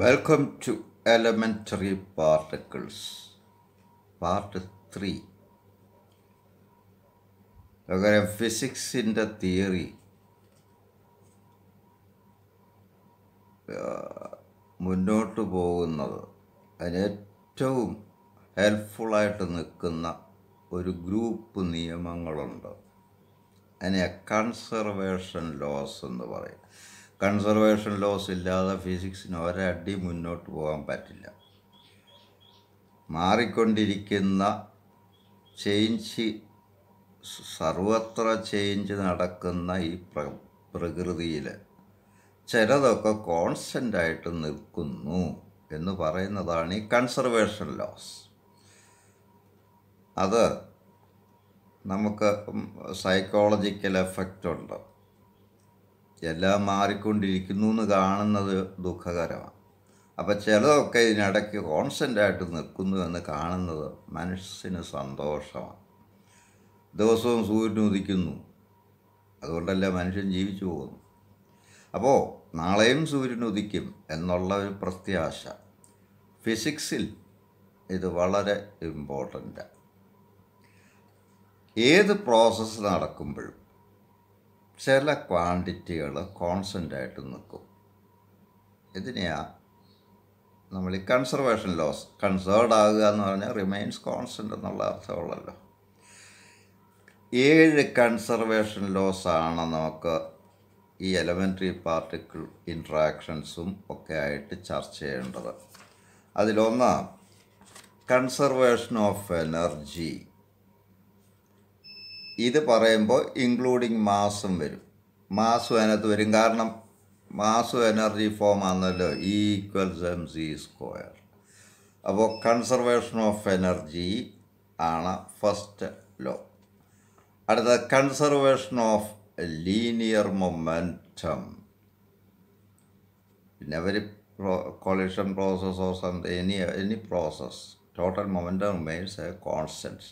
Welcome to Elementary Particles, Part 3. അങ്ങനെ ഫിസിക്സിൻ്റെ theory മുന്നോട്ട് പോകുന്നത് ഏറ്റവും ഹെൽപ്ഫുള്ളായിട്ട് നിൽക്കുന്ന ഒരു ഗ്രൂപ്പ് നിയമങ്ങളുണ്ട് അതിനെ കൺസർവേഷൻ ലോസ് എന്ന് പറയും കൺസർവേഷൻ ലോസ് ഇല്ലാതെ ഫിസിക്സിന് ഒരടി മുന്നോട്ട് പോകാൻ പറ്റില്ല മാറിക്കൊണ്ടിരിക്കുന്ന ചേഞ്ച് സർവത്ര ചേഞ്ച് നടക്കുന്ന ഈ പ്ര പ്രകൃതിയിൽ ചിലതൊക്കെ കോൺസ്റ്റൻ്റായിട്ട് നിൽക്കുന്നു എന്ന് പറയുന്നതാണ് ഈ കൺസർവേഷൻ ലോസ് അത് നമുക്ക് സൈക്കോളജിക്കൽ എഫക്റ്റ് ഉണ്ട് എല്ലാം മാറിക്കൊണ്ടിരിക്കുന്നു എന്ന് കാണുന്നത് ദുഃഖകരമാണ് അപ്പോൾ ചിലതൊക്കെ ഇതിനിടയ്ക്ക് കോൺസ്റ്റൻ്റായിട്ട് നിൽക്കുന്നു എന്ന് കാണുന്നത് മനസ്സിന് സന്തോഷമാണ് ദിവസവും സൂര്യൻ ഉദിക്കുന്നു അതുകൊണ്ടല്ല മനുഷ്യൻ ജീവിച്ചു പോകുന്നു അപ്പോൾ നാളെയും സൂര്യൻ ഉദിക്കും എന്നുള്ള ഒരു പ്രത്യാശ ഫിസിക്സിൽ ഇത് വളരെ ഇമ്പോർട്ടൻ്റാണ് ഏത് പ്രോസസ്സ് നടക്കുമ്പോഴും ചില ക്വാണ്ടിറ്റികൾ ആയിട്ട് നിൽക്കും ഇതിനെയാ നമ്മൾ ഈ കൺസർവേഷൻ ലോസ് കൺസേർഡ് ആകുക എന്ന് പറഞ്ഞാൽ റിമെയിൻസ് കോൺസ്റ്റൻ്റ് എന്നുള്ള അർത്ഥമുള്ളല്ലോ ഏഴ് കൺസർവേഷൻ ലോസ് ആണ് നമുക്ക് ഈ എലമെൻ്ററി പാർട്ടിക്കിൾ ഇൻട്രാക്ഷൻസും ഒക്കെ ആയിട്ട് ചർച്ച ചെയ്യേണ്ടത് അതിലൊന്ന് കൺസർവേഷൻ ഓഫ് എനർജി ഇത് പറയുമ്പോൾ ഇൻക്ലൂഡിങ് മാസും വരും മാസും അതിനകത്ത് വരും കാരണം മാസും എനർജി ഫോം ആണല്ലോ E equals M C square അപ്പോൾ കൺസർവേഷൻ ഓഫ് എനർജി ആണ് ഫസ്റ്റ് ലോ അടുത്ത കൺസർവേഷൻ ഓഫ് ലീനിയർ മൊമെൻറ്റം പിന്നെ അവർ കൊളിഷൻ പ്രോസസ്സോ or any any process total momentum remains a constant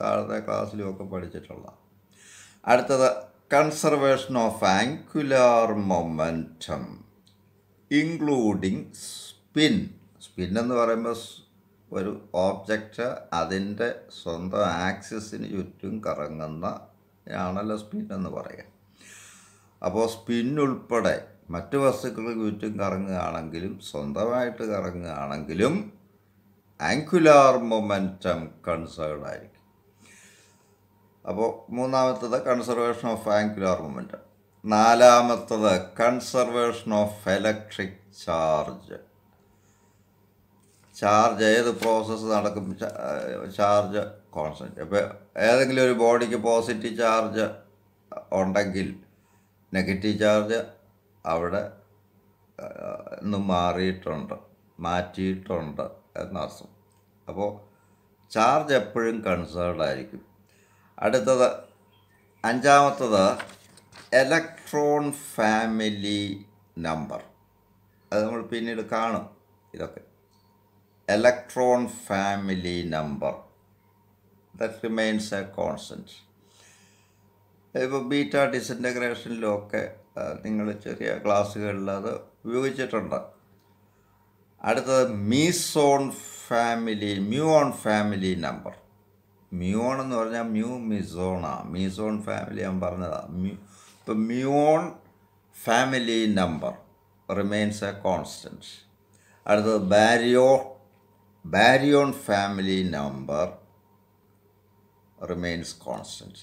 താഴത്തെ ഒക്കെ പഠിച്ചിട്ടുള്ള അടുത്തത് conservation of angular momentum including spin spin എന്ന് പറയുമ്പോൾ ഒരു ഓബ്ജക്റ്റ് അതിൻ്റെ സ്വന്തം ആക്സിസിന് ചുറ്റും കറങ്ങുന്ന ആണല്ലോ സ്പിൻ എന്ന് പറയുക അപ്പോൾ സ്പിൻ ഉൾപ്പെടെ മറ്റു വസ്തുക്കൾക്ക് ചുറ്റും കറങ്ങുകയാണെങ്കിലും സ്വന്തമായിട്ട് കറങ്ങുകയാണെങ്കിലും ആങ്കുലാർ മൊമെൻറ്റം കൺസേർഡ് ആയിരിക്കും അപ്പോൾ മൂന്നാമത്തത് കൺസർവേഷൻ ഓഫ് ആങ്കുലാർ മൊമെൻറ്റം നാലാമത്തത് conservation of electric charge charge ഏത് പ്രോസസ്സ് നടക്കും ചാർജ് കോൺസ്റ്റൻറ്റ് അപ്പോൾ ഏതെങ്കിലും ഒരു ബോഡിക്ക് പോസിറ്റീവ് ചാർജ് ഉണ്ടെങ്കിൽ നെഗറ്റീവ് ചാർജ് അവിടെ നിന്ന് മാറിയിട്ടുണ്ട് മാറ്റിയിട്ടുണ്ട് എന്നർത്ഥം അപ്പോൾ ചാർജ് എപ്പോഴും കൺസേർഡ് ആയിരിക്കും അടുത്തത് അഞ്ചാമത്തത് ഇലക്ട്രോൺ ഫാമിലി നമ്പർ അത് നമ്മൾ പിന്നീട് കാണും ഇതൊക്കെ electron family number that remains a constant ഇപ്പോൾ ബീറ്റ ഡിസിൻറ്റഗ്രേഷനിലും ഒക്കെ നിങ്ങൾ ചെറിയ ക്ലാസ്സുകളിൽ അത് ഉപയോഗിച്ചിട്ടുണ്ട് അടുത്തത് meson family muon family number muon എന്ന് പറഞ്ഞാൽ മ്യൂ മിസോണ മീസോൺ ഫാമിലി ഞാൻ പറഞ്ഞതാണ് മ്യൂ ഇപ്പം muon family number remains a constant അടുത്തത് baryon baryon family number remains constant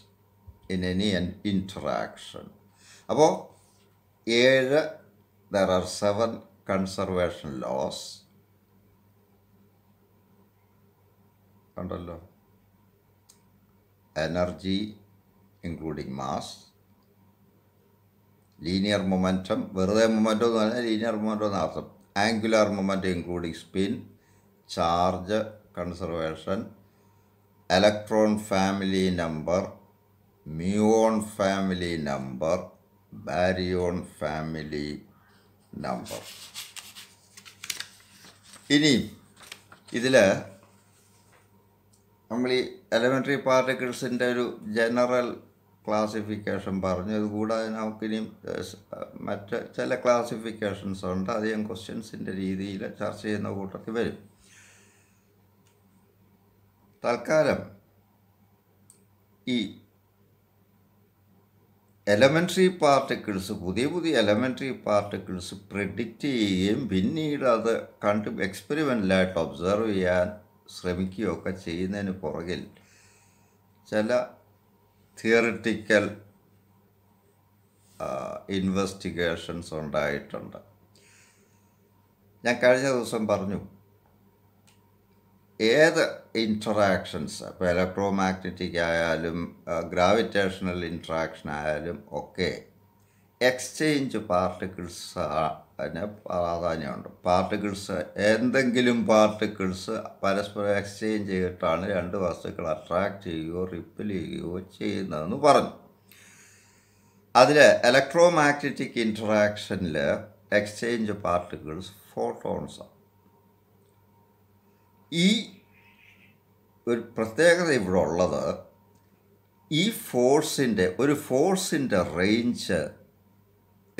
in any interaction അപ്പോൾ ഏഴ് there are seven conservation laws കണ്ടല്ലോ energy including mass linear momentum വെറുതെ മൊമെൻറ്റം എന്ന് പറഞ്ഞാൽ ലീനിയർ മൊമെൻറ്റം എന്ന് അർത്ഥം angular momentum including spin charge conservation electron family number muon family number baryon family number ഇനി ഇതിൽ നമ്മൾ ഈ എലമെൻ്ററി പാർട്ടിക്കിൾസിൻ്റെ ഒരു ജനറൽ ക്ലാസിഫിക്കേഷൻ പറഞ്ഞു അതുകൂടാതെ നമുക്കിനിയും മറ്റ് ചില ക്ലാസിഫിക്കേഷൻസ് ഉണ്ട് അത് ഞാൻ ക്വസ്റ്റ്യൻസിൻ്റെ രീതിയിൽ ചർച്ച ചെയ്യുന്ന കൂട്ടത്തിൽ വരും തൽക്കാലം ഈ എലമെൻ്ററി പാർട്ടിക്കിൾസ് പുതിയ പുതിയ എലമെൻ്ററി പാർട്ടിക്കിൾസ് പ്രെഡിക്റ്റ് ചെയ്യുകയും പിന്നീട് അത് കണ്ട് എക്സ്പെരിമെൻ്റലായിട്ട് ഒബ്സർവ് ചെയ്യാൻ ശ്രമിക്കുകയൊക്കെ ചെയ്യുന്നതിന് പുറകിൽ ചില തിയറിറ്റിക്കൽ ഇൻവെസ്റ്റിഗേഷൻസ് ഉണ്ടായിട്ടുണ്ട് ഞാൻ കഴിഞ്ഞ ദിവസം പറഞ്ഞു ഏത് ഇൻട്രാക്ഷൻസ് ഇപ്പോൾ ഇലക്ട്രോ മാഗ്നറ്റിക് ആയാലും ഗ്രാവിറ്റേഷണൽ ഇൻട്രാക്ഷൻ ആയാലും ഒക്കെ എക്സ്ചേഞ്ച് പാർട്ടിക്കിൾസ് പ്രാധാന്യമുണ്ട് പാർട്ടിക്കിൾസ് എന്തെങ്കിലും പാർട്ടിക്കിൾസ് പരസ്പരം എക്സ്ചേഞ്ച് ചെയ്തിട്ടാണ് രണ്ട് വസ്തുക്കൾ അട്രാക്റ്റ് ചെയ്യുകയോ റിപ്പിൽ ചെയ്യുകയോ ചെയ്യുന്നതെന്ന് പറഞ്ഞു അതിൽ ഇലക്ട്രോ മാഗ്നറ്റിക് ഇൻട്രാക്ഷനിൽ എക്സ്ചേഞ്ച് പാർട്ടിക്കിൾസ് ഫോട്ടോൺസാണ് ഈ ഒരു പ്രത്യേകത ഇവിടെ ഉള്ളത് ഈ ഫോഴ്സിൻ്റെ ഒരു ഫോഴ്സിൻ്റെ റേഞ്ച്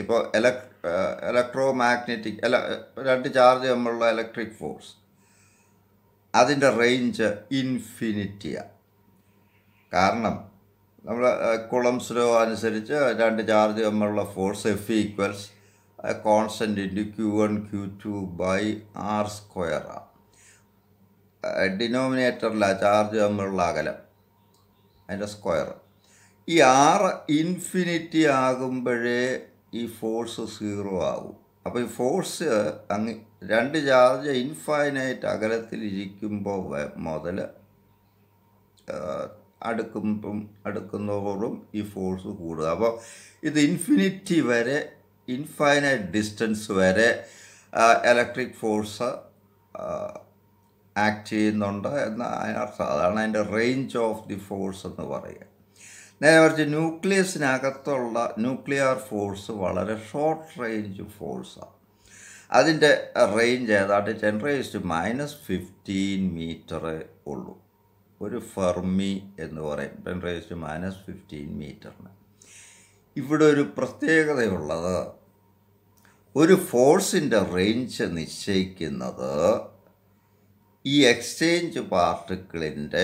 ഇപ്പോൾ എലക് ഇലക്ട്രോ മാഗ്നറ്റിക് എല രണ്ട് ചാർജ് തമ്മിലുള്ള ഇലക്ട്രിക് ഫോഴ്സ് അതിൻ്റെ റേഞ്ച് ഇൻഫിനിറ്റിയാണ് കാരണം നമ്മൾ കുളംസ് ലോ അനുസരിച്ച് രണ്ട് ചാർജ് തമ്മിലുള്ള force F equals constant into Q one Q two by R സ്ക്വയറാണ് ഡിനോമിനേറ്ററിലെ ചാർജ് തമ്മിലുള്ള അകലം അതിൻ്റെ സ്ക്വയർ ഈ ആറ് ഇൻഫിനിറ്റി ആകുമ്പോഴേ ഈ ഫോഴ്സ് സീറോ ആകും അപ്പോൾ ഈ ഫോഴ്സ് അങ്ങ് രണ്ട് ചാർജ് ഇൻഫൈനൈറ്റ് അകലത്തിൽ ഇരിക്കുമ്പോൾ മുതൽ അടുക്കുമ്പം അടുക്കുന്നതോറും ഈ ഫോഴ്സ് കൂടുക അപ്പോൾ ഇത് ഇൻഫിനിറ്റി വരെ ഇൻഫൈനൈറ്റ് ഡിസ്റ്റൻസ് വരെ ഇലക്ട്രിക് ഫോഴ്സ് ആക്ട് ചെയ്യുന്നുണ്ട് എന്ന സാധാരണ അതിൻ്റെ റേഞ്ച് ഓഫ് ദി ഫോഴ്സ് എന്ന് പറയുക നേരെ മറിച്ച് ന്യൂക്ലിയസിനകത്തുള്ള ന്യൂക്ലിയർ ഫോഴ്സ് വളരെ ഷോർട്ട് റേഞ്ച് ഫോഴ്സാണ് അതിൻ്റെ റേഞ്ച് ഏതാണ്ട് ten raise to minus fifteen metre ഉള്ളൂ ഒരു ഫെർമി എന്ന് പറയും ten raise to minus fifteen മീറ്ററിന് ഇവിടെ ഒരു പ്രത്യേകതയുള്ളത് ഒരു ഫോഴ്സിൻ്റെ റേഞ്ച് നിശ്ചയിക്കുന്നത് ഈ എക്സ്ചേഞ്ച് പാർട്ടിക്കിളിൻ്റെ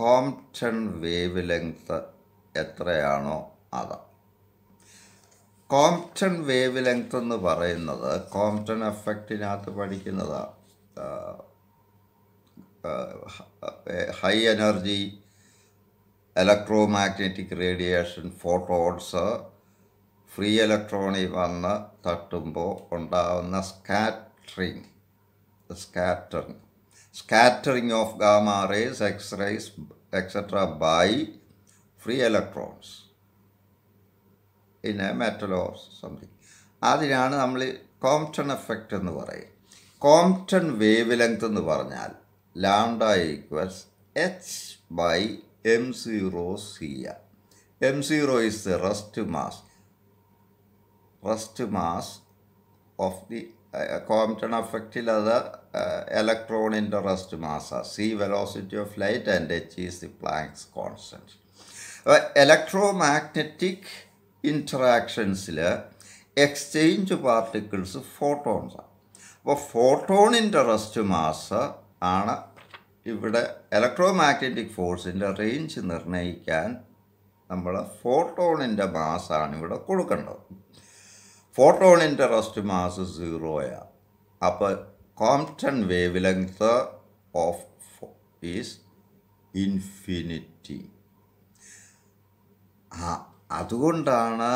കോംപ്റ്റൺ വേവ് ലെങ്ത് എത്രയാണോ അതാണ് കോംപ്റ്റൺ വേവ് ലെങ്ത് എന്ന് പറയുന്നത് കോംപ്റ്റൺ എഫക്റ്റിനകത്ത് പഠിക്കുന്നതാണ് high energy electro radiation photons free ഇലക്ട്രോണിൽ വന്ന് തട്ടുമ്പോൾ ഉണ്ടാകുന്ന scattering scattering scattering of gamma rays X rays, etc. by free electrons in a metal or അതിനാണ് നമ്മൾ കോംപ്റ്റൺ എഫക്റ്റ് എന്ന് പറയും കോംപ്റ്റൺ വേവ് ലെങ്ത് എന്ന് പറഞ്ഞാൽ lambda equals H by M zero C M zero is the rest mass rest mass of the Compton അഫക്റ്റിൽ അത് ഇലക്ട്രോണിൻ്റെ rest mass C velocity of light and H is the Planck's constant അപ്പോൾ electromagnetic ഇൻട്രാക്ഷൻസിൽ exchange particles ഫോട്ടോൺസാണ് അപ്പോൾ ഫോട്ടോണിൻ്റെ rest mass ആണ് ഇവിടെ ഇലക്ട്രോ മാഗ്നറ്റിക് ഫോഴ്സിൻ്റെ റേഞ്ച് നിർണ്ണയിക്കാൻ നമ്മൾ ഫോട്ടോണിൻ്റെ മാസാണ് ഇവിടെ കൊടുക്കേണ്ടത് ഫോട്ടോണിൻ്റെ റസ്റ്റ് മാസ് സീറോയാണ് അപ്പോൾ Compton wavelength of is infinity ആ അതുകൊണ്ടാണ്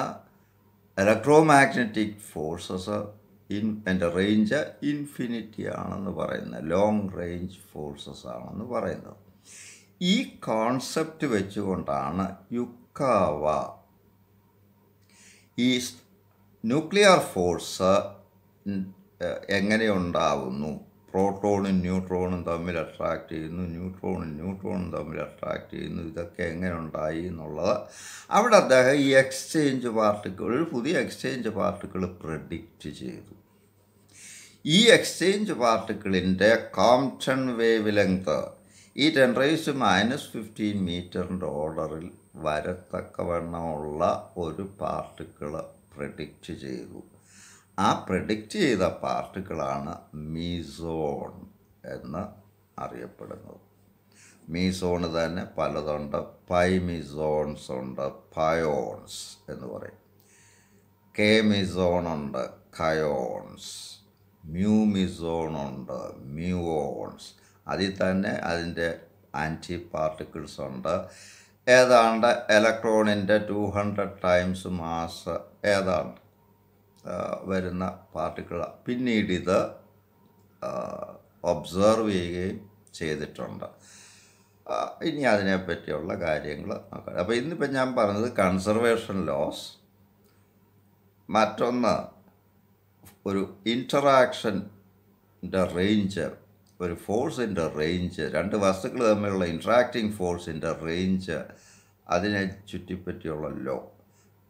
ഇലക്ട്രോ ഫോഴ്സസ് ഇൻ എൻ്റെ റേഞ്ച് ഇൻഫിനിറ്റി ആണെന്ന് പറയുന്നത് ലോങ് റേഞ്ച് ഫോഴ്സസ് ആണെന്ന് പറയുന്നത് ഈ കോൺസെപ്റ്റ് വെച്ചുകൊണ്ടാണ് യുക്കാവ ഈ ന്യൂക്ലിയർ ഫോഴ്സ് എങ്ങനെ ഉണ്ടാവുന്നു പ്രോട്ടോണും ന്യൂട്രോണും തമ്മിൽ അട്രാക്റ്റ് ചെയ്യുന്നു ന്യൂട്രോണും ന്യൂട്രോണും തമ്മിൽ അട്രാക്റ്റ് ചെയ്യുന്നു ഇതൊക്കെ എങ്ങനെ ഉണ്ടായി എന്നുള്ളത് അവിടെ അദ്ദേഹം ഈ എക്സ്ചേഞ്ച് പാർട്ടിക്കിൾ ഒരു പുതിയ എക്സ്ചേഞ്ച് പാർട്ടിക്കിൾ പ്രഡിക്റ്റ് ചെയ്തു ഈ എക്സ്ചേഞ്ച് പാർട്ടിക്കിളിൻ്റെ കോംപ്റ്റൺ വേവ് ലെങ്ത് ഈ ടെൻ റൈസ് മൈനസ് ഫിഫ്റ്റീൻ മീറ്ററിൻ്റെ ഓർഡറിൽ വരത്തക്കവണ്ണമുള്ള ഒരു പാർട്ടിക്കിള് പ്രഡിക്റ്റ് ചെയ്തു ആ പ്രഡിക്റ്റ് ചെയ്ത പാർട്ടിക്കിളാണ് മീസോൺ എന്ന് അറിയപ്പെടുന്നത് മീസോൺ തന്നെ പലതുണ്ട് പൈമിസോൺസ് ഉണ്ട് പയോൺസ് എന്ന് പറയും കേമിസോൺ ഉണ്ട് കയോൺസ് മ്യൂമിസോൺ ഉണ്ട് മ്യൂവോൺസ് അതിൽ തന്നെ അതിൻ്റെ ആൻറ്റി പാർട്ടിക്കിൾസ് ഉണ്ട് ഏതാണ്ട് ഇലക്ട്രോണിൻ്റെ ടു ഹൺഡ്രഡ് ടൈംസ് മാസ് ഏതാണ്ട് വരുന്ന പാർട്ടിക്കിളാണ് പിന്നീട് ഇത് ഒബ്സർവ് ചെയ്യുകയും ചെയ്തിട്ടുണ്ട് ഇനി അതിനെപ്പറ്റിയുള്ള കാര്യങ്ങൾ നോക്കാം അപ്പോൾ ഇന്നിപ്പോൾ ഞാൻ പറഞ്ഞത് കൺസർവേഷൻ ലോസ് മറ്റൊന്ന് ഒരു ഇൻറ്ററാക്ഷൻ്റെ റേഞ്ച് ഒരു ഫോഴ്സിൻ്റെ റേഞ്ച് രണ്ട് വസ്തുക്കൾ തമ്മിലുള്ള ഇൻട്രാക്റ്റിംഗ് ഫോഴ്സിൻ്റെ റേഞ്ച് അതിനെ ചുറ്റിപ്പറ്റിയുള്ള ലോ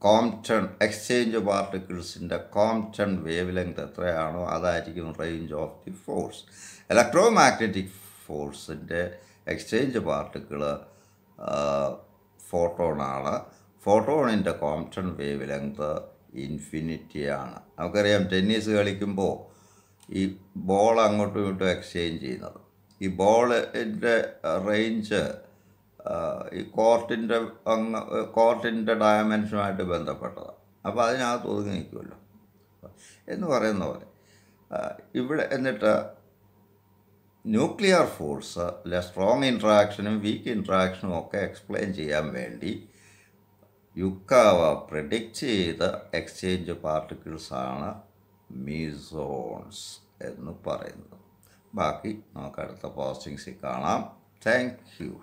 കോംപ്റ്റൺ എക്സ്ചേഞ്ച് പാർട്ടിക്കിൾസിൻ്റെ കോംപ്റ്റൺ വേവ് ലെങ്ത് എത്രയാണോ അതായിരിക്കും range of the force electromagnetic ഫോഴ്സിൻ്റെ എക്സ്ചേഞ്ച് പാർട്ടിക്കിൾ ഫോട്ടോണാണ് ഫോട്ടോണിൻ്റെ കോംപ്റ്റൺ വേവ് ലെങ്ത് ഇൻഫിനിറ്റിയാണ് നമുക്കറിയാം ടെന്നീസ് കളിക്കുമ്പോൾ ഈ ബോൾ അങ്ങോട്ടും ഇങ്ങോട്ടും എക്സ്ചേഞ്ച് ചെയ്യുന്നത് ഈ ബോളിൻ്റെ റേഞ്ച് ഈ കോർട്ടിൻ്റെ അങ്ങ് കോർട്ടിൻ്റെ ഡയമെൻഷനുമായിട്ട് ബന്ധപ്പെട്ടതാണ് അപ്പോൾ അതിനകത്ത് ഒതുങ്ങി നിൽക്കുമല്ലോ എന്ന് പറയുന്ന പോലെ ഇവിടെ എന്നിട്ട് ന്യൂക്ലിയർ ഫോഴ്സ് അല്ലെ സ്ട്രോങ് ഇൻട്രാക്ഷനും വീക്ക് ഇൻട്രാക്ഷനും ഒക്കെ എക്സ്പ്ലെയിൻ ചെയ്യാൻ വേണ്ടി യുക്കാവ പ്രിഡിക്റ്റ് ചെയ്ത എക്സ്ചേഞ്ച് പാർട്ടിക്കിൾസാണ് മീസോൺസ് എന്ന് പറയുന്നത് ബാക്കി നമുക്ക് അടുത്ത പോസ്റ്റിങ്സിൽ കാണാം താങ്ക് യു